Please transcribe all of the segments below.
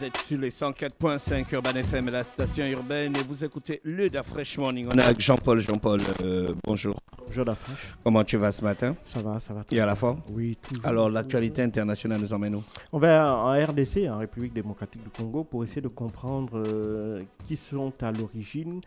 Vous êtes sur les 104.5 Urban FM, la station urbaine, et vous écoutez le Fresh Morning. On est avec Jean-Paul. Jean-Paul, euh, bonjour. Bonjour Fresh. Comment tu vas ce matin Ça va, ça va. Et à la forme Oui, toujours. Alors, l'actualité internationale nous emmène où On va en RDC, en République démocratique du Congo, pour essayer de comprendre euh, qui sont à l'origine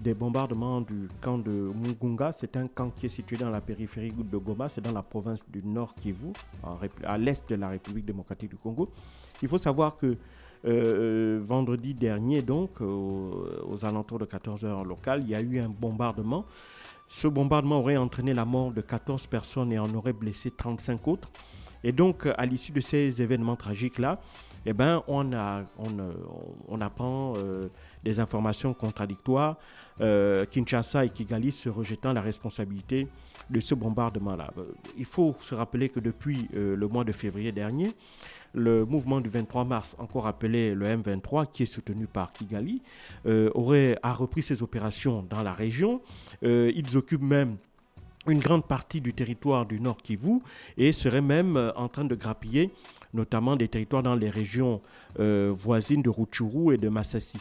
des bombardements du camp de Mugunga. C'est un camp qui est situé dans la périphérie de Goma, c'est dans la province du Nord Kivu, à l'est de la République démocratique du Congo. Il faut savoir que euh, euh, vendredi dernier, donc, aux, alentours de 14 heures locales, il y a eu un bombardement. Ce bombardement aurait entraîné la mort de 14 personnes et en aurait blessé 35 autres. Et donc, à l'issue de ces événements tragiques-là, eh ben, on, a, on, euh, apprend euh, des informations contradictoires, euh, Kinshasa et Kigali se rejetant la responsabilité de ce bombardement-là. Il faut se rappeler que depuis le mois de février dernier, le mouvement du 23 mars, encore appelé le M23, qui est soutenu par Kigali, aurait, a repris ses opérations dans la région. ils occupent même une grande partie du territoire du Nord Kivu et seraient même en train de grappiller notamment des territoires dans les régions euh, voisines de Rutshuru et de Massassi,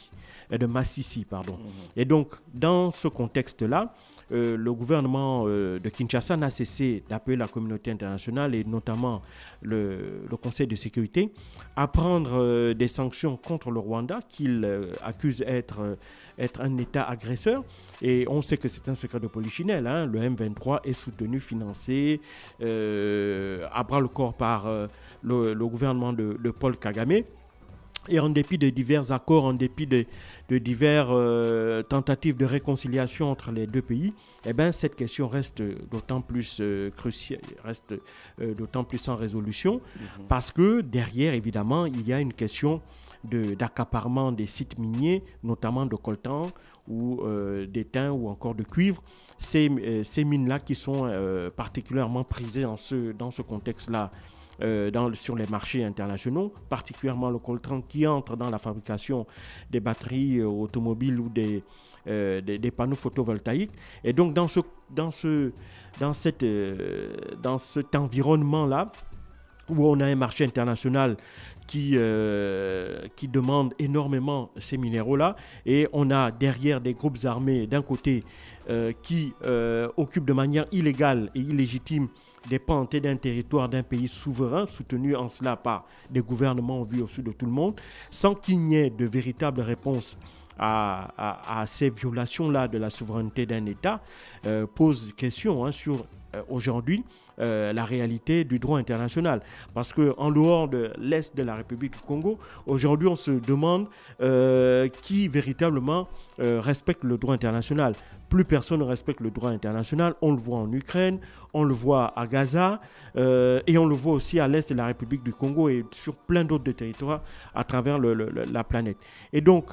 et de Massissi. Pardon. Mm-hmm. Et donc, dans ce contexte-là, euh, le gouvernement euh, de Kinshasa n'a cessé d'appeler la communauté internationale et notamment le, Conseil de sécurité à prendre euh, des sanctions contre le Rwanda qu'il accuse être, être un État agresseur. Et on sait que c'est un secret de polichinelle. Hein. Le M23 est soutenu, financé à bras le corps par le, gouvernement de Paul Kagame. Et en dépit de divers accords, en dépit de, divers euh, tentatives de réconciliation entre les deux pays, eh ben, cette question reste d'autant plus euh, cruciale, reste euh, d'autant plus sans résolution, mhm. parce que derrière, évidemment, il y a une question d'accaparement des sites miniers, notamment de coltan ou d'étain ou encore de cuivre. Ces, ces mines-là qui sont particulièrement prisées dans ce, dans ce contexte-là euh, sur les marchés internationaux, particulièrement le coltan qui entre dans la fabrication des batteries euh, automobiles ou euh, des, panneaux photovoltaïques. Et donc dans, ce, dans, ce, dans, cette, dans cet environnement-là, où on a un marché international qui, qui demande énormément ces minéraux-là. Et on a derrière des groupes armés, d'un côté, qui occupent de manière illégale et illégitime des d'un territoire d'un pays souverain, soutenu en cela par des gouvernements vus au dessus de tout le monde, sans qu'il n'y ait de véritable réponse à, ces violations-là de la souveraineté d'un État, euh, pose question hein, sur euh, aujourd'hui euh, la réalité du droit international. Parce qu'en dehors de l'Est de la République du Congo, aujourd'hui, on se demande euh, qui véritablement euh, respecte le droit international. Plus personne ne respecte le droit international. On le voit en Ukraine, on le voit à Gaza et on le voit aussi à l'Est de la République du Congo et sur plein d'autres territoires à travers la planète. Et donc,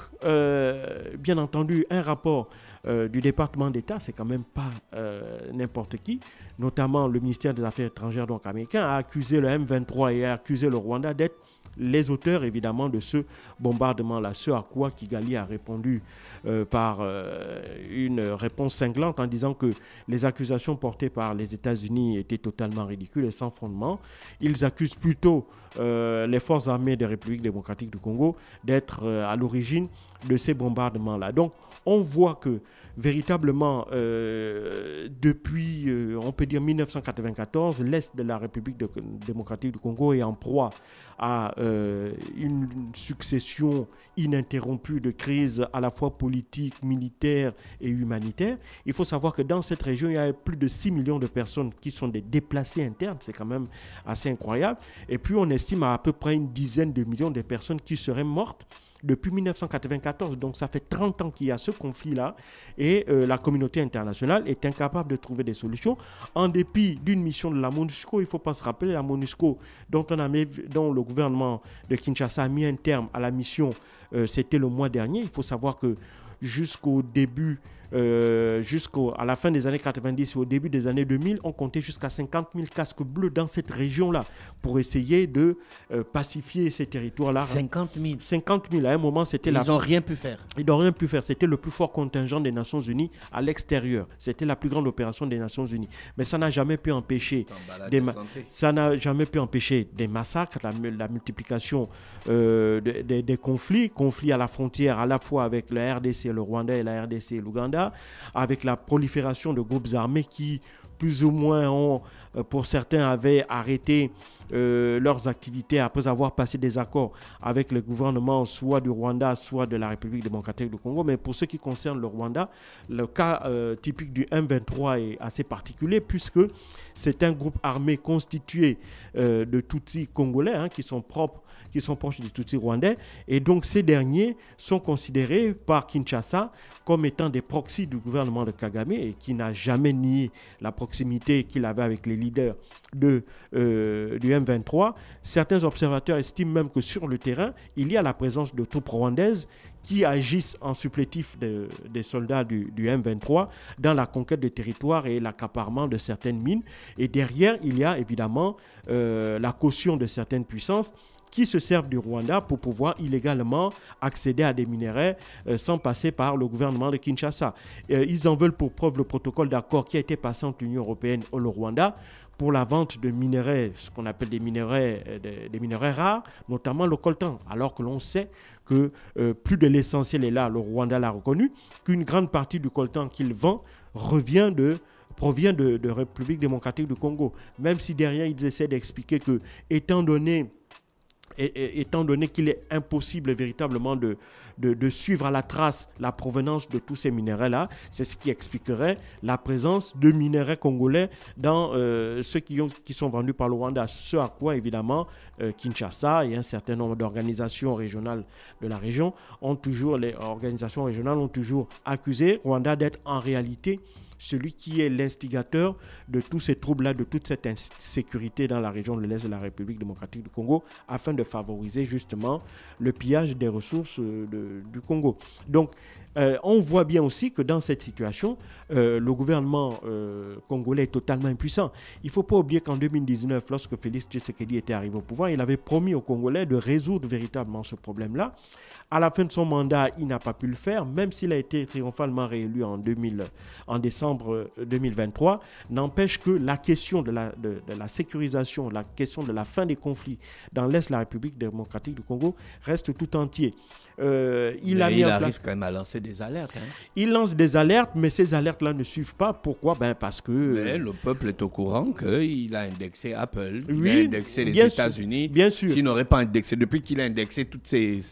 bien entendu, un rapport du département d'État, c'est quand même pas n'importe qui, notamment le ministère des Affaires étrangères donc américains, a accusé le M23 et a accusé le Rwanda d'être les auteurs évidemment de ce bombardement-là, ce à quoi Kigali a répondu euh, par euh, une réponse cinglante en disant que les accusations portées par les États-Unis étaient totalement ridicules et sans fondement. Ils accusent plutôt euh, les forces armées des République démocratique du Congo d'être à l'origine de ces bombardements-là. Donc on voit que véritablement, euh, depuis, euh, on peut dire, 1994, l'Est de la République démocratique du Congo est en proie à euh, une succession ininterrompue de crises à la fois politiques, militaires et humanitaires. Il faut savoir que dans cette région, il y a plus de 6 millions de personnes qui sont des déplacés internes. C'est quand même assez incroyable. Et puis, on estime à peu près une dizaine de millions de personnes qui seraient mortes depuis 1994. Donc ça fait 30 ans qu'il y a ce conflit-là et euh, la communauté internationale est incapable de trouver des solutions. En dépit d'une mission de la MONUSCO, il ne faut pas se rappeler la MONUSCO dont, le gouvernement de Kinshasa a mis un terme à la mission, euh, c'était le mois dernier. Il faut savoir que jusqu'au début euh, jusqu'à la fin des années 90 et au début des années 2000, on comptait jusqu'à 50 000 casques bleus dans cette région-là pour essayer de euh, pacifier ces territoires-là. 50 000 50 000. À un moment, c'était la. Ils n'ont rien pu faire. Ils n'ont rien pu faire. C'était le plus fort contingent des Nations Unies à l'extérieur. C'était la plus grande opération des Nations Unies. Mais ça n'a jamais pu empêcher. Bah, des ça n'a jamais pu empêcher des massacres, la, multiplication euh, des, conflits, conflits à la frontière à la fois avec la RDC, le Rwanda et la RDC et l'Ouganda avec la prolifération de groupes armés qui plus ou moins ont, euh, pour certains, avaient arrêté euh, leurs activités après avoir passé des accords avec le gouvernement soit du Rwanda, soit de la République démocratique du Congo. Mais pour ce qui concerne le Rwanda, le cas euh, typique du M23 est assez particulier puisque c'est un groupe armé constitué de Tutsis congolais hein, qui sont propres qui sont proches des Tutsis rwandais. Et donc ces derniers sont considérés par Kinshasa comme étant des proxys du gouvernement de Kagame et qui n'a jamais nié la proximité qu'il avait avec les leaders de, euh, du M23. Certains observateurs estiment même que sur le terrain, il y a la présence de troupes rwandaises qui agissent en supplétif des soldats du, M23 dans la conquête de territoires et l'accaparement de certaines mines. Et derrière, il y a évidemment euh, la caution de certaines puissances qui se servent du Rwanda pour pouvoir illégalement accéder à des minéraux euh, sans passer par le gouvernement de Kinshasa. Euh, ils en veulent pour preuve le protocole d'accord qui a été passé entre l'Union européenne et le Rwanda pour la vente de minéraux, ce qu'on appelle des minéraux, euh, des, rares, notamment le coltan, alors que l'on sait que plus de l'essentiel est là, le Rwanda l'a reconnu, qu'une grande partie du coltan qu'il vend provient de, de République démocratique du Congo. Même si derrière ils essaient d'expliquer que, étant donné étant donné qu'il est impossible véritablement de, de, suivre à la trace la provenance de tous ces minerais-là. C'est ce qui expliquerait la présence de minéraux congolais dans euh, ceux qui, ont, qui, sont vendus par le Rwanda, ce à quoi évidemment euh, Kinshasa et un certain nombre d'organisations régionales de la région ont toujours, les organisations régionales ont toujours accusé Rwanda d'être en réalité celui qui est l'instigateur de tous ces troubles-là, de toute cette insécurité dans la région de l'Est de la République démocratique du Congo, afin de favoriser justement le pillage des ressources euh, du Congo. Donc, euh, on voit bien aussi que dans cette situation, euh, le gouvernement congolais est totalement impuissant. Il ne faut pas oublier qu'en 2019, lorsque Félix Tshisekedi était arrivé au pouvoir, il avait promis aux Congolais de résoudre véritablement ce problème-là. À la fin de son mandat, il n'a pas pu le faire, même s'il a été triomphalement réélu en, décembre 2023. Euh, N'empêche que la question de la, de la sécurisation, la question de la fin des conflits dans l'Est de la République démocratique du Congo reste tout entier. Euh, il, arrive quand même à lancer des alertes. Hein. Il lance des alertes, mais ces alertes-là ne suivent pas. Pourquoi ben Parce que... Euh, mais le peuple est au courant qu'il a indexé Apple, il a indexé les États-Unis. Bien sûr. S'il n'aurait pas indexé, depuis qu'il a indexé toutes ces,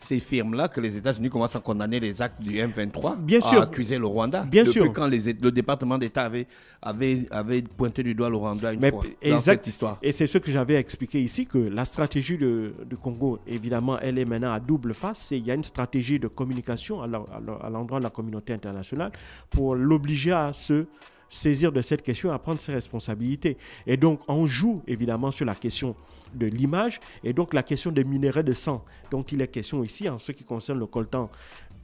firmes-là, que les États-Unis commencent à condamner les actes du M23, bien à accuser le Rwanda. Bien depuis quand le département d'État avait, avait, avait, pointé du doigt le Rwanda une fois dans cette histoire. Et c'est ce que j'avais expliqué ici, que la stratégie du Congo, évidemment, elle est maintenant à double face il y a une stratégie de communication à l'endroit de la communauté internationale pour l'obliger à se saisir de cette question, à prendre ses responsabilités. Et donc, on joue évidemment sur la question de l'image et donc la question des minéraux de sang dont il est question ici en ce qui concerne le coltan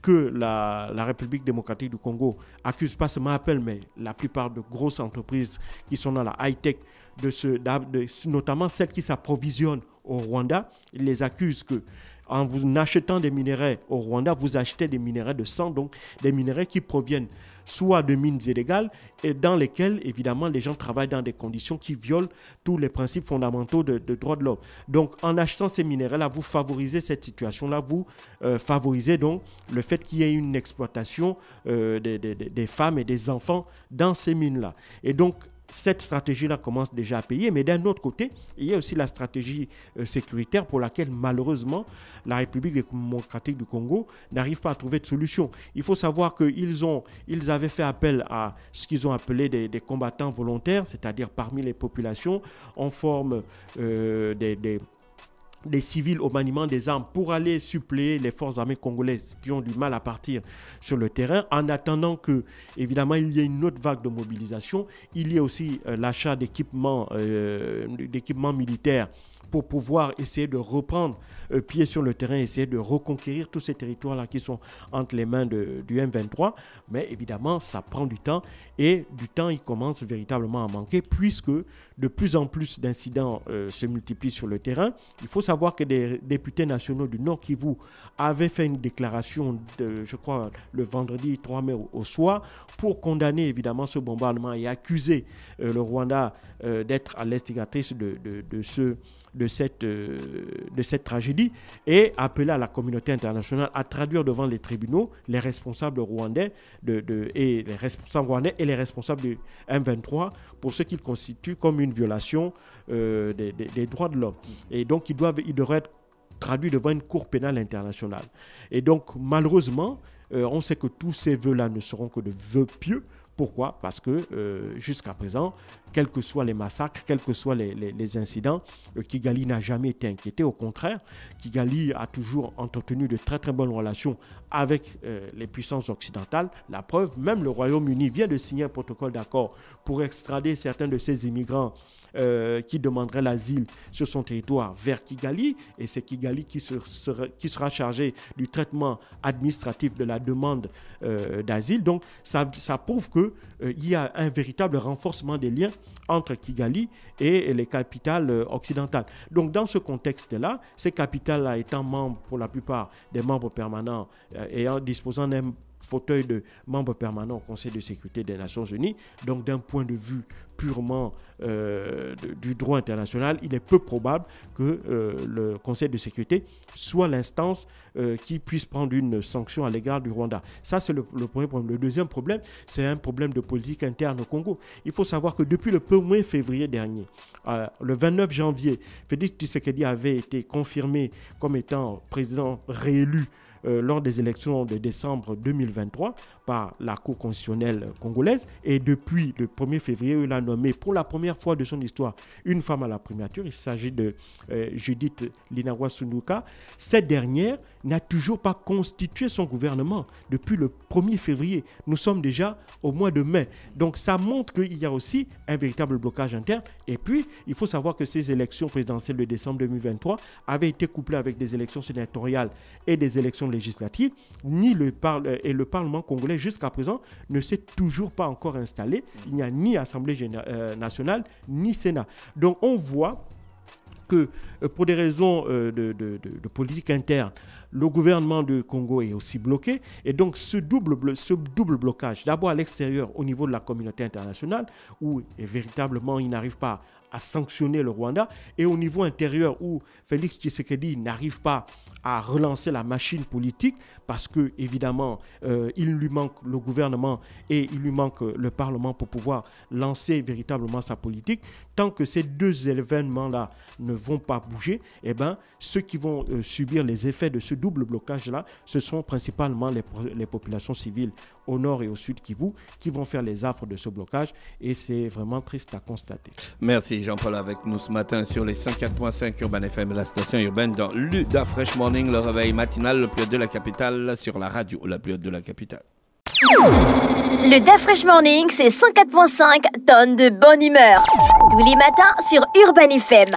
que la, République démocratique du Congo accuse pas seulement Apple, mais la plupart de grosses entreprises qui sont dans la high-tech, de, notamment celles qui s'approvisionnent au Rwanda, les accusent que en vous achetant des minerais au Rwanda, vous achetez des minerais de sang, donc des minerais qui proviennent soit de mines illégales et dans lesquelles, évidemment, les gens travaillent dans des conditions qui violent tous les principes fondamentaux de, droit droits de l'homme. Donc, en achetant ces minerais-là, vous favorisez cette situation-là, vous euh, favorisez donc le fait qu'il y ait une exploitation euh, des, des femmes et des enfants dans ces mines-là. Et donc, cette stratégie-là commence déjà à payer. Mais d'un autre côté, il y a aussi la stratégie euh, sécuritaire pour laquelle malheureusement la République démocratique du Congo n'arrive pas à trouver de solution. Il faut savoir qu'ils ils avaient fait appel à ce qu'ils ont appelé des, combattants volontaires, c'est-à-dire parmi les populations, en forme euh, des des civils au maniement des armes pour aller suppléer les forces armées congolaises qui ont du mal à partir sur le terrain en attendant que, évidemment, il y ait une autre vague de mobilisation. Il y a aussi euh, l'achat d'équipements euh, militaires pour pouvoir essayer de reprendre euh, pied sur le terrain, essayer de reconquérir tous ces territoires-là qui sont entre les mains du M23. Mais évidemment, ça prend du temps et du temps, il commence véritablement à manquer puisque de plus en plus d'incidents euh, se multiplient sur le terrain. Il faut savoir que des députés nationaux du Nord qui vous avaient fait une déclaration, de, je crois, le vendredi 3 mai au soir, pour condamner évidemment ce bombardement et accuser euh, le Rwanda d'être à l'instigatrice de, ce... De de cette, euh, de cette tragédie et appela à la communauté internationale à traduire devant les tribunaux les responsables rwandais de, et les responsables et les responsables du M23 pour ce qu'ils constituent comme une violation euh, des, droits de l'homme. Et donc ils doivent, devraient être traduits devant une cour pénale internationale. Et donc malheureusement, euh, on sait que tous ces vœux-là ne seront que de vœux pieux pourquoi Parce que euh, jusqu'à présent, quels que soient les massacres, quels que soient les, incidents, euh, Kigali n'a jamais été inquiété. Au contraire, Kigali a toujours entretenu de très très bonnes relations avec euh, les puissances occidentales. La preuve, même le Royaume-Uni vient de signer un protocole d'accord pour extrader certains de ses immigrants euh, qui demanderait l'asile sur son territoire vers Kigali. Et c'est Kigali qui, sera, chargé du traitement administratif de la demande euh, d'asile. Donc ça, ça prouve qu'il euh, y a un véritable renforcement des liens entre Kigali et les capitales occidentales. Donc dans ce contexte-là, ces capitales-là étant membres pour la plupart des membres permanents et en disposant d'un fauteuil de membre permanent au Conseil de sécurité des Nations Unies. Donc d'un point de vue purement euh, du droit international, il est peu probable que euh, le Conseil de sécurité soit l'instance euh, qui puisse prendre une sanction à l'égard du Rwanda. Ça, c'est le, premier problème. Le deuxième problème, c'est un problème de politique interne au Congo. Il faut savoir que depuis le 1er février dernier, le 29 janvier, Félix Tshisekedi avait été confirmé comme étant président réélu euh, lors des élections de décembre 2023 par la Cour constitutionnelle congolaise. Et depuis le 1er février, il a nommé pour la première fois de son histoire une femme à la primature. Il s'agit de euh, Judith Linawa Sunuka. Cette dernière n'a toujours pas constitué son gouvernement depuis le 1er février. Nous sommes déjà au mois de mai. Donc ça montre qu'il y a aussi un véritable blocage interne. Et puis, il faut savoir que ces élections présidentielles de décembre 2023 avaient été couplées avec des élections sénatoriales et des élections législative, ni le euh, et le Parlement congolais jusqu'à présent ne s'est toujours pas encore installé. Il n'y a ni Assemblée euh, nationale, ni Sénat. Donc on voit que euh, pour des raisons de politique interne, le gouvernement du Congo est aussi bloqué. Et donc ce double, ce double blocage, d'abord à l'extérieur au niveau de la communauté internationale, où eh, véritablement il n'arrive pas à sanctionner le Rwanda, et au niveau intérieur où Félix Tshisekedi n'arrive pas à relancer la machine politique, parce que évidemment euh, il lui manque le gouvernement et il lui manque euh, le Parlement pour pouvoir lancer véritablement sa politique. Tant que ces deux événements-là ne vont pas bouger, eh ben, ceux qui vont euh, subir les effets de ce double double blocage-là, ce sont principalement les, les, populations civiles au nord et au sud Kivu qui vont faire les affres de ce blocage et c'est vraiment triste à constater. Merci Jean-Paul avec nous ce matin sur les 104.5 Urban FM, la station urbaine dans l'UDA Fresh Morning, le réveil matinal le plus de la capitale sur la radio la plus de la capitale. Le Fresh Morning, c'est 104.5 tonnes de bonne humeur. Tous les matins sur Urban FM.